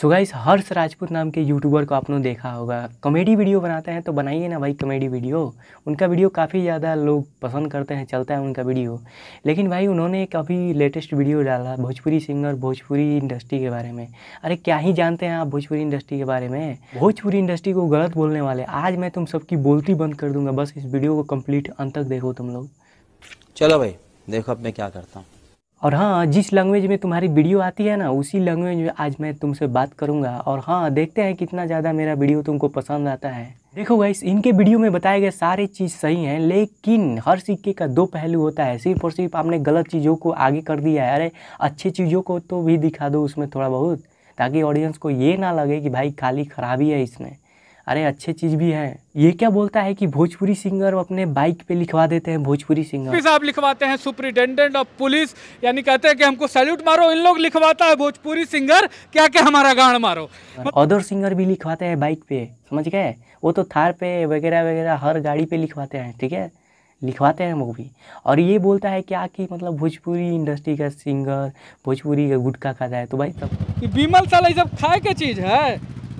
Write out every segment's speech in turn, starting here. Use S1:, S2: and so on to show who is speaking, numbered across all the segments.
S1: सुगा इस हर्ष राजपूत नाम के यूट्यूबर को आपने देखा होगा कॉमेडी वीडियो बनाते हैं तो बनाइए ना भाई कॉमेडी वीडियो उनका वीडियो काफ़ी ज़्यादा लोग पसंद करते हैं चलता है उनका वीडियो लेकिन भाई उन्होंने एक अभी लेटेस्ट वीडियो डाला भोजपुरी सिंगर भोजपुरी इंडस्ट्री के बारे में अरे क्या ही जानते हैं आप भोजपुरी इंडस्ट्री के बारे में भोजपुरी इंडस्ट्री को गलत बोलने वाले आज मैं तुम सबकी बोलती बंद कर दूंगा बस इस वीडियो को कम्प्लीट अंत तक देखो तुम लोग चलो भाई देखो अब मैं क्या करता हूँ और हाँ जिस लैंग्वेज में तुम्हारी वीडियो आती है ना उसी लैंग्वेज में आज मैं तुमसे बात करूँगा और हाँ देखते हैं कितना ज़्यादा मेरा वीडियो तुमको पसंद आता है देखो गाइस इनके वीडियो में बताए गए सारे चीज़ सही हैं लेकिन हर सिक्के का दो पहलू होता है सिर्फ और सिर्फ आपने गलत चीज़ों को आगे कर दिया है अरे अच्छी चीज़ों को तो भी दिखा दो उसमें थोड़ा बहुत ताकि ऑडियंस को ये ना लगे कि भाई खाली खराबी है इसमें अरे अच्छे चीज़ भी है ये क्या बोलता है कि भोजपुरी सिंगर अपने बाइक पे लिखवा देते हैं भोजपुरी सिंगर साहब लिखवाते हैं सुप्रिटेंडेंट ऑफ पुलिस यानी कहते हैं कि हमको सैल्यूट मारो इन लोग लिखवाता है भोजपुरी सिंगर क्या क्या हमारा गान मारो अदर सिंगर भी लिखवाते हैं बाइक पे समझ गए वो तो थार पे वगैरह वगैरह हर गाड़ी पे लिखवाते हैं ठीक है लिखवाते हैं वो भी और ये बोलता है क्या कि मतलब भोजपुरी इंडस्ट्री का सिंगर भोजपुरी का गुटखा खाता है तो भाई तब बीमल साला ये सब खाए के चीज़ है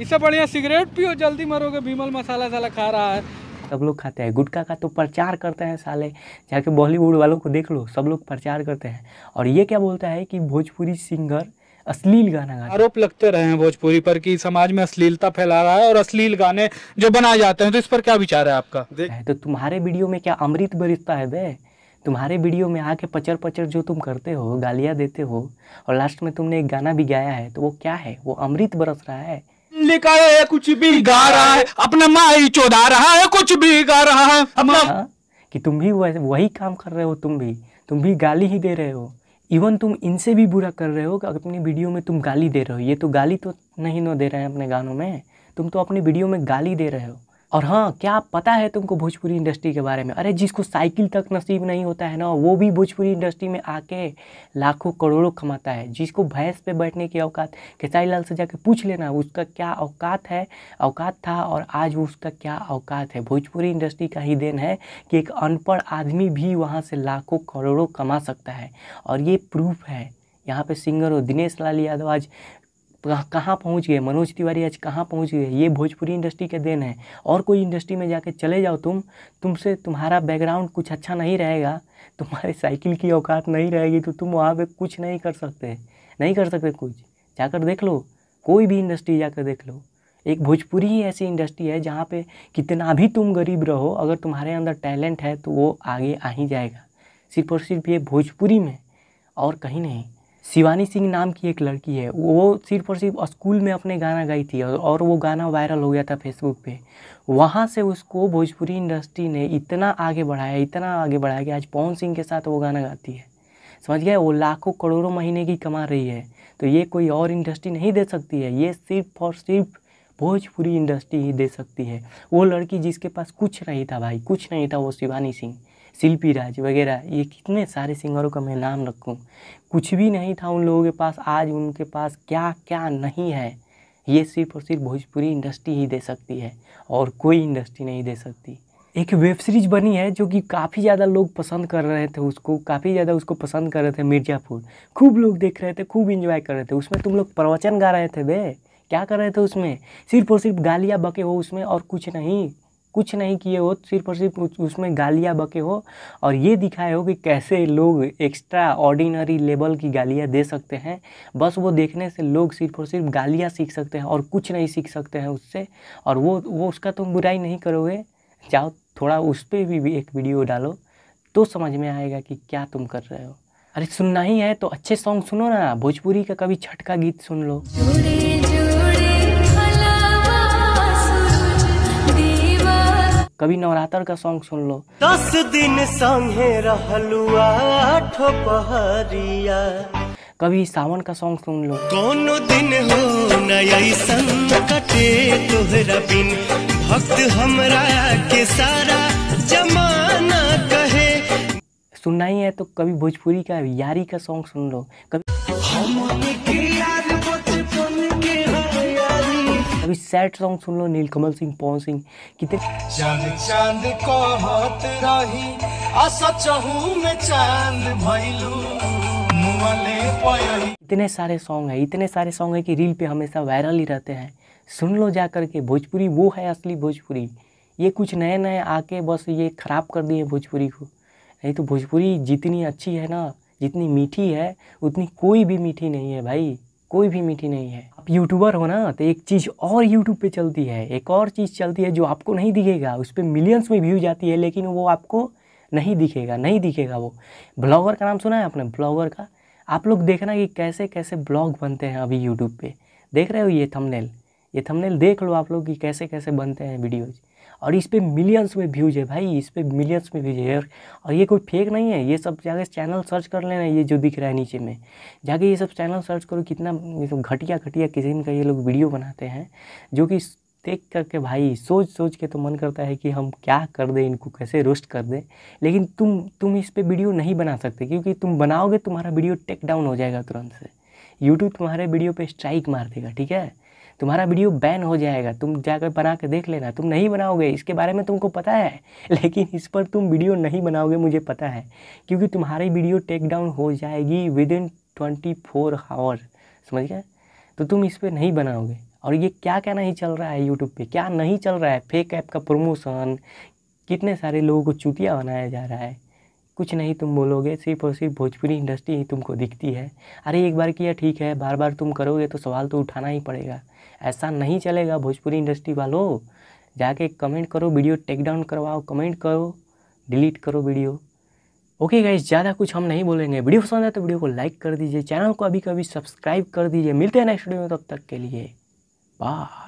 S1: इससे बढ़िया सिगरेट पियो जल्दी मरोगे भीमल मसाला साला खा रहा है सब लोग खाते हैं गुटखा का तो प्रचार करते हैं साले जाके बॉलीवुड वालों को देख लो सब लोग प्रचार करते हैं और ये क्या बोलता है कि भोजपुरी सिंगर अश्लील गाना गाते आरोप लगते रहे हैं भोजपुरी पर कि समाज में अश्लीलता फैला रहा है और अश्लील गाने जो बनाए जाते हैं तो इस पर क्या विचार है आपका तो तुम्हारे वीडियो में क्या अमृत बरसता है बे तुम्हारे वीडियो में आके पचर पचर जो तुम करते हो गालियाँ देते हो और लास्ट में तुमने एक गाना भी गाया है तो वो क्या है वो अमृत बरस रहा है लिखा है कुछ भी गा रहा है अपना माई चौधा रहा है कुछ भी गा रहा है कि तुम भी वही काम कर रहे हो तुम भी तुम भी गाली ही दे रहे हो इवन तुम इनसे भी बुरा कर रहे हो कि अपनी वीडियो में तुम गाली दे रहे हो ये तो गाली तो नहीं नो दे रहे हैं अपने गानों में तुम तो अपनी वीडियो में गाली दे रहे हो और हाँ क्या पता है तुमको भोजपुरी इंडस्ट्री के बारे में अरे जिसको साइकिल तक नसीब नहीं होता है ना वो भी भोजपुरी इंडस्ट्री में आके लाखों करोड़ों कमाता है जिसको भैंस पे बैठने की औकात खेसाई लाल से जाके पूछ लेना उसका क्या औकात है औकात था और आज उसका क्या औकात है भोजपुरी इंडस्ट्री का ही देन है कि एक अनपढ़ आदमी भी वहाँ से लाखों करोड़ों कमा सकता है और ये प्रूफ है यहाँ पे सिंगर हो दिनेश लाल यादव आज कहाँ पहुँच गए मनोज तिवारी आज कहाँ पहुँच गए ये भोजपुरी इंडस्ट्री के देन है और कोई इंडस्ट्री में जाके चले जाओ तुम तुमसे तुम्हारा बैकग्राउंड कुछ अच्छा नहीं रहेगा तुम्हारे साइकिल की औकात नहीं रहेगी तो तुम वहाँ पर कुछ नहीं कर सकते नहीं कर सकते कुछ जाकर देख लो कोई भी इंडस्ट्री जाकर देख लो एक भोजपुरी ही ऐसी इंडस्ट्री है जहाँ पे कितना भी तुम गरीब रहो अगर तुम्हारे अंदर टैलेंट है तो वो आगे आ ही जाएगा सिर्फ और सिर्फ ये भोजपुरी में और कहीं नहीं शिवानी सिंह नाम की एक लड़की है वो सिर्फ और सिर्फ स्कूल में अपने गाना गाई थी और वो गाना वायरल हो गया था फेसबुक पे वहाँ से उसको भोजपुरी इंडस्ट्री ने इतना आगे बढ़ाया इतना आगे बढ़ाया कि आज पवन सिंह के साथ वो गाना गाती है समझ गया वो लाखों करोड़ों महीने की कमा रही है तो ये कोई और इंडस्ट्री नहीं दे सकती है ये सिर्फ और सिर्फ भोजपुरी इंडस्ट्री ही दे सकती है वो लड़की जिसके पास कुछ नहीं था भाई कुछ नहीं था वो शिवानी सिंह शिल्पी राज वगैरह ये कितने सारे सिंगरों का मैं नाम रखूँ कुछ भी नहीं था उन लोगों के पास आज उनके पास क्या क्या नहीं है ये सिर्फ और सिर्फ भोजपुरी इंडस्ट्री ही दे सकती है और कोई इंडस्ट्री नहीं दे सकती एक वेब सीरीज बनी है जो कि काफ़ी ज़्यादा लोग पसंद कर रहे थे उसको काफ़ी ज़्यादा उसको पसंद कर रहे थे मिर्ज़ापुर खूब लोग देख रहे थे खूब इंजॉय कर रहे थे उसमें तुम लोग प्रवचन गा रहे थे वे क्या कर रहे थे उसमें सिर्फ और सिर्फ गालियाँ बके हो उसमें और कुछ नहीं कुछ नहीं किए हो सिर्फ और सिर्फ उसमें गालियाँ बके हो और ये दिखाए हो कि कैसे लोग एक्स्ट्रा ऑर्डिनरी लेवल की गालियाँ दे सकते हैं बस वो देखने से लोग सिर्फ और सिर्फ गालियाँ सीख सकते हैं और कुछ नहीं सीख सकते हैं उससे और वो वो उसका तुम बुराई नहीं करोगे जाओ थोड़ा उस पर भी, भी एक वीडियो डालो तो समझ में आएगा कि क्या तुम कर रहे हो अरे सुनना ही है तो अच्छे सॉन्ग सुनो ना भोजपुरी का कभी छठ का गीत सुन लो कभी नवरात्र का सॉन्ग सुन लो दस दिन संगे कभी सावन का सॉन्ग सुन लो कोनो दिन हो कटे तोहरा बिन भक्त हमरा के सारा जमाना कहे सुनना ही है तो कभी भोजपुरी का यारी का सॉन्ग सुन लो कभी अभी सैड सॉन्ग सुन लो नीलकमल सिंह पवन सिंह कितने चांद चांद को रही आशा मैं चांद इतने सारे सॉन्ग है इतने सारे सॉन्ग है कि रील पे हमेशा वायरल ही रहते हैं सुन लो जा करके के भोजपुरी वो है असली भोजपुरी ये कुछ नए नए आके बस ये ख़राब कर दिए भोजपुरी को नहीं तो भोजपुरी जितनी अच्छी है ना जितनी मीठी है उतनी कोई भी मीठी नहीं है भाई कोई भी मीठी नहीं है आप यूट्यूबर हो ना तो एक चीज़ और यूट्यूब पे चलती है एक और चीज़ चलती है जो आपको नहीं दिखेगा उस पर मिलियंस में व्यूज आती है लेकिन वो आपको नहीं दिखेगा नहीं दिखेगा वो ब्लॉगर का नाम सुना है आपने ब्लॉगर का आप लोग देखना कि कैसे कैसे ब्लॉग बनते हैं अभी यूट्यूब पर देख रहे हो ये थमनेल ये थमनेल देख लो आप लोग कि कैसे कैसे बनते हैं वीडियोज़ और इस पर मिलियंस में व्यूज़ है भाई इस पर मिलियंस में व्यूज़ है और ये कोई फेक नहीं है ये सब जाके चैनल सर्च कर लेना ये जो दिख रहा है नीचे में जाके ये सब चैनल सर्च करो कितना घटिया घटिया किसी का ये लोग वीडियो बनाते हैं जो कि देख करके भाई सोच सोच के तो मन करता है कि हम क्या कर दें इनको कैसे रोस्ट कर दें लेकिन तुम तुम इस पर वीडियो नहीं बना सकते क्योंकि तुम बनाओगे तुम्हारा वीडियो टेक डाउन हो जाएगा तुरंत से यूट्यूब तुम्हारे वीडियो पे स्ट्राइक मार देगा ठीक है तुम्हारा वीडियो बैन हो जाएगा तुम जाकर बना के देख लेना तुम नहीं बनाओगे इसके बारे में तुमको पता है लेकिन इस पर तुम वीडियो नहीं बनाओगे मुझे पता है क्योंकि तुम्हारी वीडियो टेक डाउन हो जाएगी within twenty four hour समझ गए तो तुम इस पर नहीं बनाओगे और ये क्या क्या नहीं चल रहा है यूट्यूब पे क्या नहीं चल रहा है फेक ऐप का प्रमोशन कितने सारे लोगों को चूतिया बनाया जा रहा है कुछ नहीं तुम बोलोगे सिर्फ और सिर्फ भोजपुरी इंडस्ट्री ही तुमको दिखती है अरे एक बार किया ठीक है बार बार तुम करोगे तो सवाल तो उठाना ही पड़ेगा ऐसा नहीं चलेगा भोजपुरी इंडस्ट्री वालों जाके कमेंट करो वीडियो टेक डाउन करवाओ कमेंट करो डिलीट करो वीडियो ओके गाइज ज़्यादा कुछ हम नहीं बोलेंगे वीडियो पसंद है तो वीडियो को लाइक कर दीजिए चैनल को अभी कभी सब्सक्राइब कर दीजिए मिलते हैं नेक्स्ट वीडियो में तब तक के लिए बाय